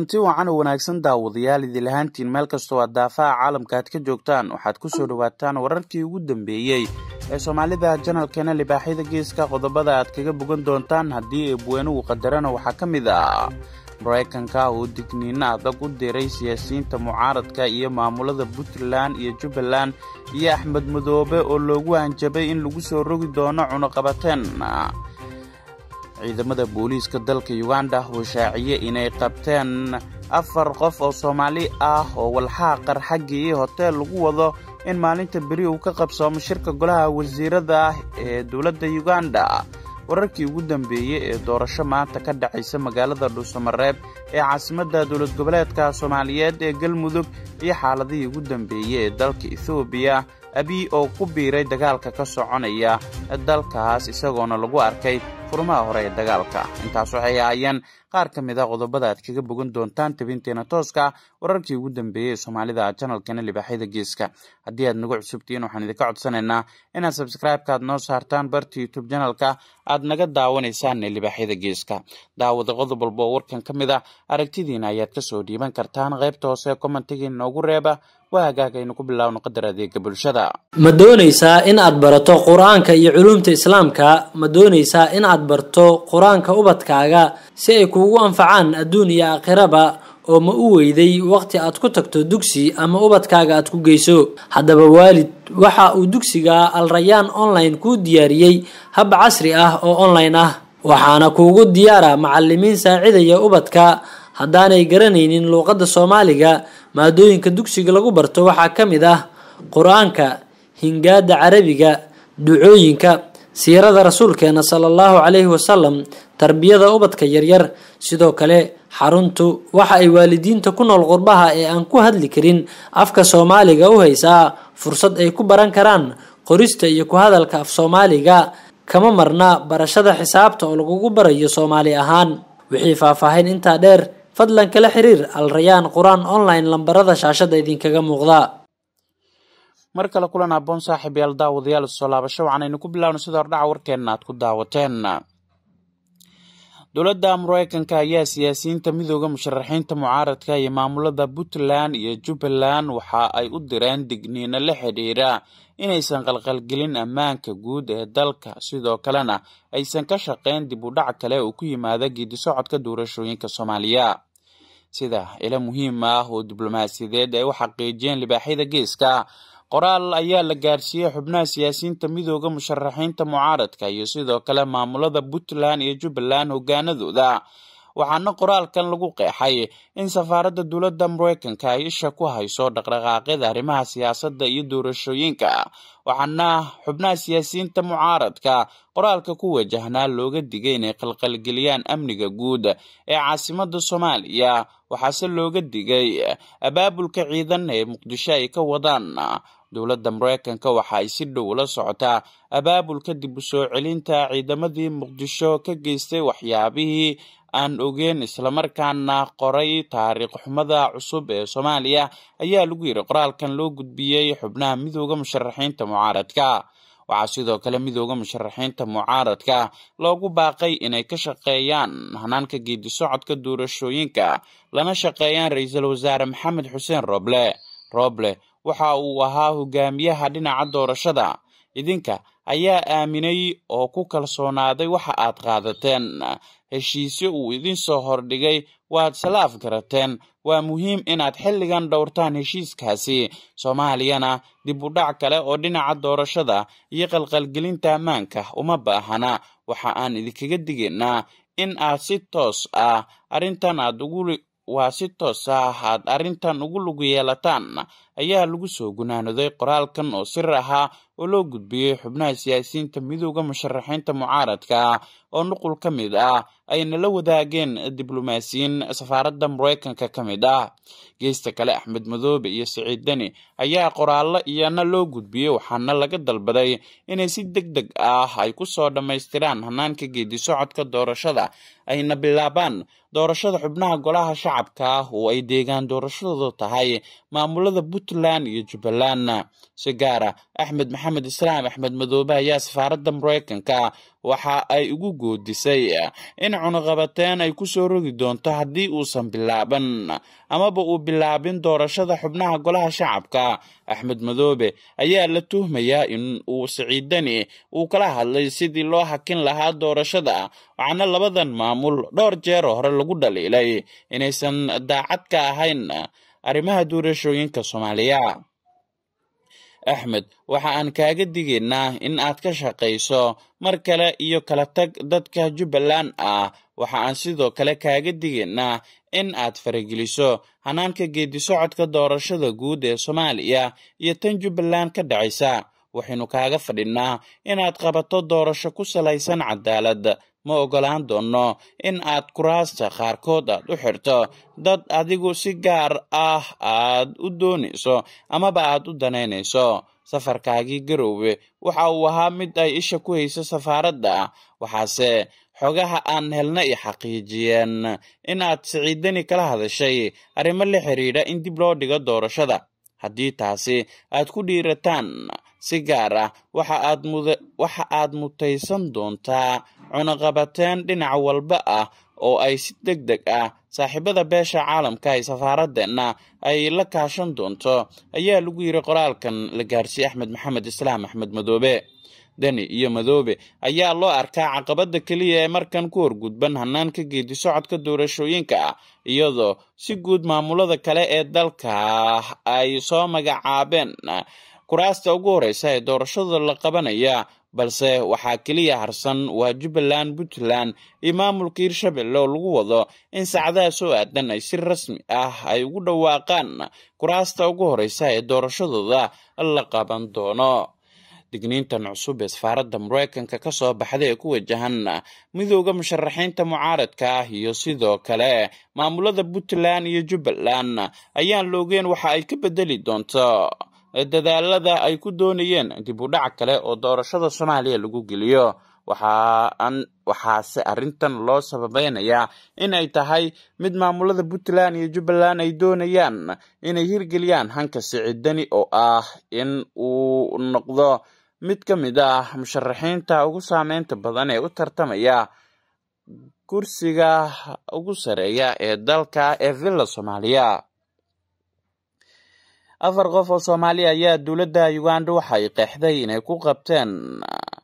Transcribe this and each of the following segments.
kulanti wacan oo wanaagsan daawadayaal idilahaantiin meel kastoo aad daafaha caalamka aad ka joogtaan waxaad ku soo dhawaataan wararkii ugu dambeeyey ee soomaalida janalkeena libaaxyada geeska qodobada aad kaga bogan doontaan haddii ebweenu uu qadarana waxaa ka mid ah maraykanka oo digniino adag u diray siyaasiyiinta mucaaradka iyo maamulada puntland iyo jubbaland iyo axmed madoobe oo loogu hanjabay in lagu soo rogi doono cunuqabateen ciidamada booliiska dalka yuganda shaaciyey inay qabteen afar qof oo soomaali ah oo walxaa qarxagii hoteel lagu wado in maalinta beri uu ka qabsoomo shirka golaha wasiirada ee dowladda yuganda wararkii ugu dambeeyey ee doorasho maanta ka dhacaysa magaalada dhuusamareeb ee caasimadda dowlad goboleedka soomaaliyeed ee galmudug iyo xaaladihii ugu dambeeyey ee dalka ethoobiya abiy oo ku biiray dagaalka ka soconaya dalkaas isagoona lagu arkay furmaha hore ee dagaalka intaas waxay ahaayeen qaar ka mid a ah qodobada aad kaga bogan doontaan tibinteena tooska wararkii ugu dambeeyey ee soomaalida janalkana libaaxyada geeska haddii aad nagu cusubtihiin waxaan idinka codsanaynaa inaad sabskraibeka aad noo saartaan barta youtube janalka aad naga daawanaysaan ee libaaxyada geeska daawada qodob walba oo warkan ka mid a ah, aragtidiina ayaad kasoo dhiiban kartaan qaybta hoose komantigiina noogu reeba waa hagaagaynu ku bilaawno qadar adeega bulshada ma doonaysaa in aad barato qur-aanka iyo culumta islaamka ma doonaysaa inaad inaad barto qur-aanka ubadkaaga si ay kuugu anfacaan adduun iyo aakhiraba oo ma u weyday wakhti aad ku tagto dugsi ama ubadkaaga aad ku geyso haddaba waalid waxa uu dugsiga alrayaan online kuu diyaariyey hab casri ah oo online ah waxaana kuugu diyaara macalimiin saacidaya ubadka haddaanay garanaynin luuqadda soomaaliga maadooyinka dugsiga lagu barto waxaa ka mid ah qur-aanka hingaada carabiga ducooyinka siirada rasuulkeena sala allahu calayhi wasalam tarbiyada ubadka yaryar sidoo kale xaruntu waxa ay waalidiinta ku nool qurbaha ee aan ku hadli karin afka soomaaliga u haysaa fursad ay ku baran karaan qorista iyo ku hadalka af soomaaliga kama marna barashada xisaabta oo lagugu barayo soomaali ahaan wixii faahfaahin intaa dheer fadlan kala xiriir al rayaan qur-aan online lambarada shaashada idinkaga muuqda mar kale kulan aboon saaxiib yaal daawadayaal soo laabasho waxaan aynu ku bilowna sida hordhaca warkeenna aad ku daawateen dowladda mareykanka ayaa siyaasiyiinta midooda musharaxiinta mucaaradka iyo maamulada puntland iyo jubbaland waxa ay u direen digniino la xidhiira inaysan qalqalgelin ammaanka guud ee dalka sidoo kalena aysan ka shaqeyn dib u dhac kale oo ku yimaada geedisocodka doorashooyinka soomaaliya sida ilo muhiim ah oo diblomaasiyadeed ay u xaqiijiyeen libaaxyada geeska qoraal ayaa la gaarsiiyey xubnaha siyaasiyiinta midooda musharaxiinta mucaaradka iyo sidoo kale maamulada puntland iyo jubbaland hoggaanadooda waxaana qoraalkan lagu qeexay in safaaradda dowladda mareykanka ay isha ku hayso dhaqdhaqaaqyada arrimaha siyaasadda iyo doorashooyinka waxaana xubnaha siyaasiyiinta mucaaradka qoraalka ku wajahnaa looga digay inay qalqalgeliyaan amniga guud ee caasimadda soomaaliya waxaase looga digay abaabulka ciidan ee muqdisho ay ka wadaan dowladda maraykanka waxa ay si dhow ula socotaa abaabulka dib u soo celinta ciidamadii muqdisho ka geystay waxyaabihii aan ogeen islamarkaana qoray taariikh xumada cusub ee soomaaliya ayaa lagu yidhi qoraalkan loo gudbiyey xubnaha midooda musharaxiinta mucaaradka waxaa sidoo kale midooda musharaxiinta mucaaradka loogu baaqay inay ka shaqeeyaan hanaanka geedi doorashooyinka lana shaqeeyaan ra-iisul wasaare maxamed xuseen roble roble waxa uu ahaa hogaamiyaha dhinaca doorashada idinka ayaa aaminay oo ku kalsoonaaday waxa aad qaadateen heshiisyo uu idin soo hordhigay waad salaaf garateen waa muhiim inaad xilligan dhowrtaan heshiiskaasi soomaaliyana dib u dhac kale oo dhinaca doorashada iyo qalqalgelinta ammaanka uma baahana waxa aan idinkaga digaynaa in aad si toos ah arintan aad ugu waa si toos ah aad arrintan ugu lug yeelataan ayaa lagu soo gunaanaday qoraalkan oo sir ahaa oo loo gudbiyey xubnaha siyaasiyiinta midooda musharaxiinta mucaaradka oo nuqul ka mid ah ayna la wadaageen diblomaasiyiin safaaradda maraykanka ka mid ah geesta kale axmed madoobe iyo siciid deni ayaa qoraallo iyana loo gudbiyey waxaana laga dalbaday inay si deg deg ah ay ku soo dhammaystiraan hanaanka geedi socodka doorashada ayna bilaabaan doorashada xubnaha golaha shacabka oo ay deegaan doorashadoodu tahay maamulada puntland puntland iyo jubbalandna si gaar ah. axmed maxamed islaam axmed madoobe ayaa safaaradda maraykanka ah. waxa ay ugu goodisay eh, in cunuqabateen ay ku soo rogi doonto haddii uusan bilaaban amaba uu bilaabin doorashada xubnaha golaha shacabka axmed madoobe ayaa la tuhmayaa in uu siciidani uu kala hadlay sidii loo hakin lahaa doorashada waxaana labadan maamul dhowr jeer hore lagu dhaliilay inaysan daacad ka ahayn arrimaha doorashooyinka soomaaliya axmed waxa aan kaaga digaynaa in aad ka shaqayso mar kale iyo kala tag dadka jubbaland ah waxa aan sidoo kale kaaga digaynaa in aad farageliso hanaanka geedisocodka doorashada guud ee soomaaliya iyo tan jubbaland ka dhacaysa waxaynu kaaga fadhinnaa inaad qabato doorasho ku salaysan cadaalad ma oggolaan doonno in aad kuraasta qaarkood aad u xirto dad adigu si gaar ah aad u doonayso amaba aad u danaynayso safarkaagii garowe waxa uu ahaa mid ay isha ku hayso safaaradda waxaase xogaha aan helna i xaqiijiyeen in aad siciidani kala hadashay arrimo la xidhiidha in dib loo dhigo doorashada haddii taasi aad ku dhiirataan si gaar ah waxa aad mutaysan doontaa cunaqabateen dhinac walba ah oo ay si deg deg ah saaxiibada beesha caalamka ay safaaraddeenna ay la kaashan doonto ayaa lagu yidhi qoraalkan la gaarsiiyey axmed maxamed islaam axmed madoobe deni iyo madoobe ayaa loo arkaa caqabadda keliya ee markan ku horgudban hannaanka geedi socodka doorashooyinka ah iyadoo si guud maamulada kale ee dalka ay soo magacaabeen kuraasta ugu horreysa ee doorashada la qabanaya balse waxaa keliya harsan waa jubbaland puntland iyo maamulka hirshabelle oo lagu wado in saacadahaas oo aadan ay si rasmi ah ay ugu dhawaaqaan kuraasta ugu horreysa ee doorashadooda la qaban doono digniintan cusub ee safaaradda maraykanka ka soo baxday ee ku wajahan midooda musharaxiinta mucaaradka ah iyo sidoo kale maamulada puntland iyo jubbaland ayaan loogeen waxa ay ka bedeli doonto dadaalada ay ku doonayeen dib u dhac kale oo doorashada soomaaliya lagu geliyo waxaase arrintan loo sababaynayaa inay tahay mid maamulada puntland iyo jubbaland ay doonayaan inay hirgeliyaan hanka sicidani oo ah in uu noqdo mid ka mid ah musharaxiinta ugu saameynta badan ee u tartamaya kursiga ugu sareeya ee dalka ee villa soomaaliya afar qof oo soomaali ayaa dowladda uganda waxay qeexday inay ku qabteen ah,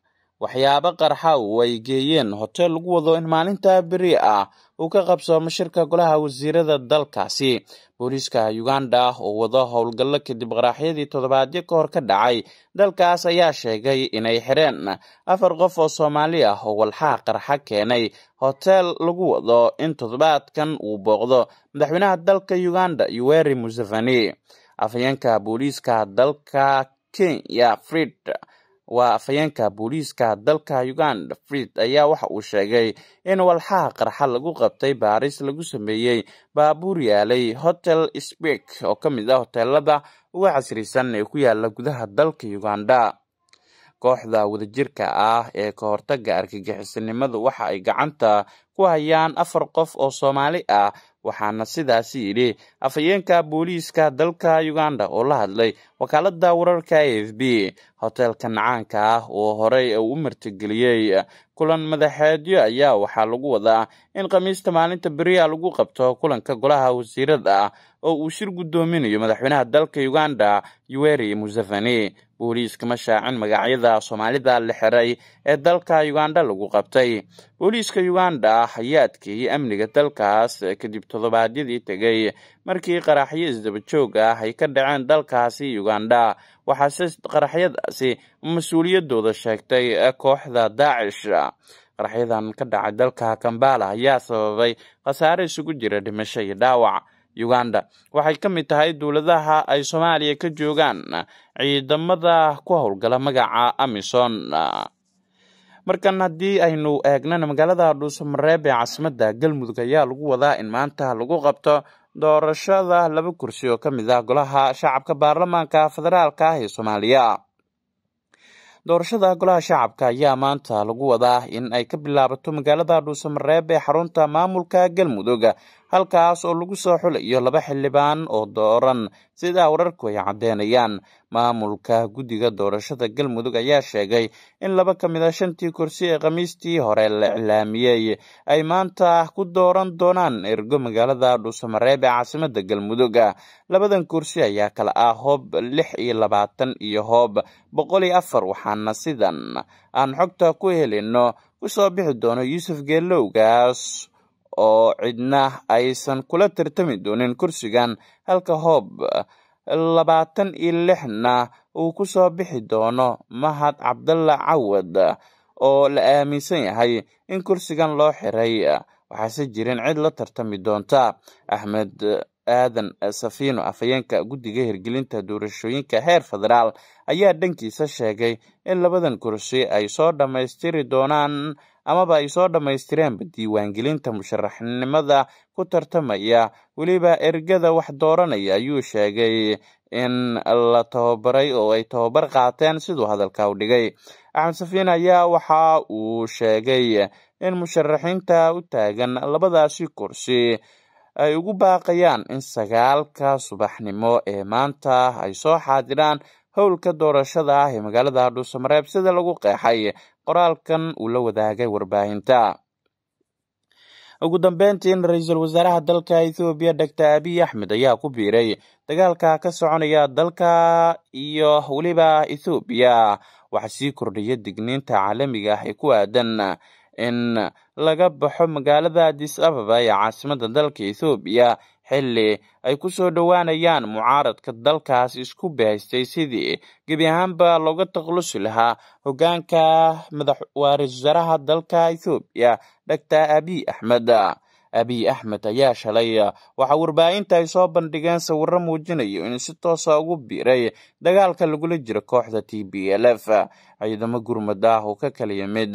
waxyaabo qarxa u ay geeyeen hoteel lagu wado in maalinta beri ah uu ka qabsoomo shirka golaha wasiirada dalkaasi booliiska uganda oo wado howlgallo kadib qaraaxyadii toddobaadyo ka hor ka dhacay dalkaas ayaa sheegay inay xireen ah, afar qof oo soomaali ah oo walxaa qarxa keenay hoteel lagu wado in toddobaadkan uu booqdo madaxweynaha dalka uganda yoweri museveni afhayeenka booliiska dalka kenya frid waa afhayeenka booliiska dalka uganda frid ayaa waxa uu sheegay in walxaha qarxa lagu qabtay baaris lagu sameeyey baabuur yaalay hotel spik oo ka mid ah hoteelada ugu casrisan ee ku yaala gudaha dalka uganda kooxda wadajirka ah ee ka hortagga argagixisanimadu waxa ay gacanta ku hayaan afar qof oo soomaali ah waxaana sidaasi yidhi afhayeenka booliiska dalka uganda oo la hadlay wakaaladda wararka a f b hotel nacaanka ah oo horey u martigeliyey kulan madaxeedyo ayaa waxaa lagu wadaa in khamiista maalinta beriya lagu qabto kulanka golaha wasiirada oo uu shir guddoominayo madaxweynaha dalka uganda yuweri museveni booliis kama shaacin magacyada soomaalida la xiray ee dalka uganda lagu qabtay booliiska uganda hayaadkii amniga dalkaas kadib toddobaadyadii tegey markii qaraxyo isdaba joog ah ay ka dhaceen dalkaasi uganda waxaa si qaraxyadaasi mas-uuliyadooda sheegtay eh, kooxda daacish qaraxyadan ka dhacay dalka kambala ayaa sababay khasaare isugu jira dhimasho iyo dhaawac uganda waxay ka mid tahay dowladaha ay soomaaliya ka joogaan ciidamada ku howlgala magaca amison markan haddii aynu eegnana magaalada dhuusamareeb ee caasimada galmudug ayaa lagu wadaa in maanta lagu qabto doorashada laba kursi oo ka mid ah golaha shacabka baarlamaanka federaalka ee soomaaliya doorashada golaha shacabka ayaa maanta lagu wadaa in ay ka bilaabato magaalada dhuusamareeb ee xarunta maamulka galmudug halkaas oo lagu soo xulayo laba xildhibaan oo dooran sidaa wararku ay caddeynayaan maamulka guddiga doorashada galmudug ayaa sheegay in laba ka mid a ah shantii kursi ee khamiistii hore la iclaamiyey ay maanta ku dooran doonaan ergo magaalada dhuusamareeb ee caasimadda galmudug labadan kursi ayaa kala ah hoob lix iyo labaatan iyo hoob boqol iyo afar waxaana sidan aan xogta ku helino ku soo bixi doono yuusuf geelowgaas oo cidna aysan kula tartami doonin kursigan halka hoob eh, labaatan iyo lixna uu ku soo bixi doono mahad cabdalla cawad eh, oo la aaminsan yahay in kursigan loo xiray eh, waxaase jirin cid la tartami doonta axmed aadan safiino afhayeenka guddiga hirgelinta doorashooyinka heer federaal ayaa dhankiisa sheegay in labadan kursi ay soo dhammaystiri doonaan amaba ay soo dhammaystireenba diiwaangelinta musharaxnimada ku tartamaya weliba ergada wax dooranaya ayuu sheegay in la tababaray oo ay tababar qaateen siduu hadalka u dhigay axmed safiin ayaa waxa uu sheegay in musharaxiinta u taagan labadaasi kursi ay ugu baaqayaan in sagaalka subaxnimo ee maanta ay soo xaadiraan howlka doorashada ah ee magaalada dhuusamareeb sida lagu qeexay qoraalkan uu la wadaagay warbaahinta ugu dambeyntiin ra-iisul wasaaraha dalka ethoobiya doctor abiy axmed ayaa ku biiray dagaalka ka soconaya dalka iyo weliba ethoobiya waxaa sii kordhaya digniinta caalamiga ah ee ku aadan in laga baxo magaalada adis ababa ee caasimada dalka ethoobiya xilli ay ku soo dhowaanayaan mucaaradka dalkaas isku bahaystay sidii gebi ahaanba looga taklusi lahaa hoggaanka madax dalka ethoobiya doctor abiy axmed abiy axmed ayaa shalay waxaa warbaahinta ay soo bandhigeen sawiro muujinayo in si toosa ah ugu biiray dagaalka lagula jiro kooxda t b l f ciidamo gurmad ah oo ka kala yimid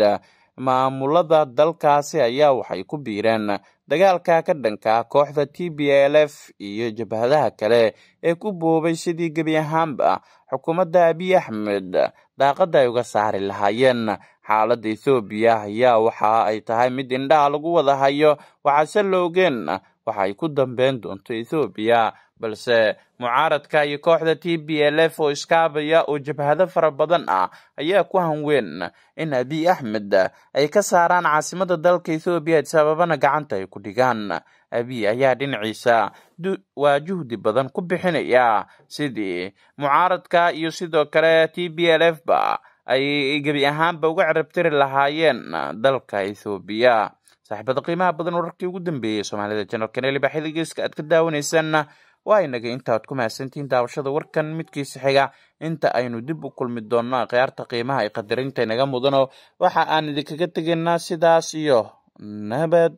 maamulada dalkaasi ayaa waxay ku biireen dagaalka ka dhanka kooxda t b l f iyo jabhadaha kale ee ku boobay sidii gebi ahaanba xukuumadda abiy axmed daaqadda ay uga saari lahaayeen xaaladda ethoobiya ayaa waxa ay tahay mid indhaha lagu wada hayo waxaase la ogeen waxa ay ku dambeyn doonto ethoobiya balse mucaaradka iyo kooxda t b l f oo iskaabaya oo jabhado fara badan ah ayaa ku hanweyn in abiy axmed ay ka saaraan caasimada dalka ethoobiya sababana gacanta ay ku dhigaan abiy ayaa dhinaciisa waa juhdi badan ku bixinaya sidii mucaaradka iyo sidoo kale t b l f ba ay gebi ahaanba uga carabtiri lahaayeen dalka ethoobiya saaxiibada qiimaha badan wararkii ugu dambeeyey soomaalida jenarl kaneli baa xiligiiska aad ka daawanaysaan waa inagay intaad ku mahadsantihiin daawashada warkan midkiisa xiga inta aynu dib u kulmi doonno akhyaarta qiimaha ay qadaraynta inaga mudano waxa aan idinkaga tegaynaa sidaas iyo nabad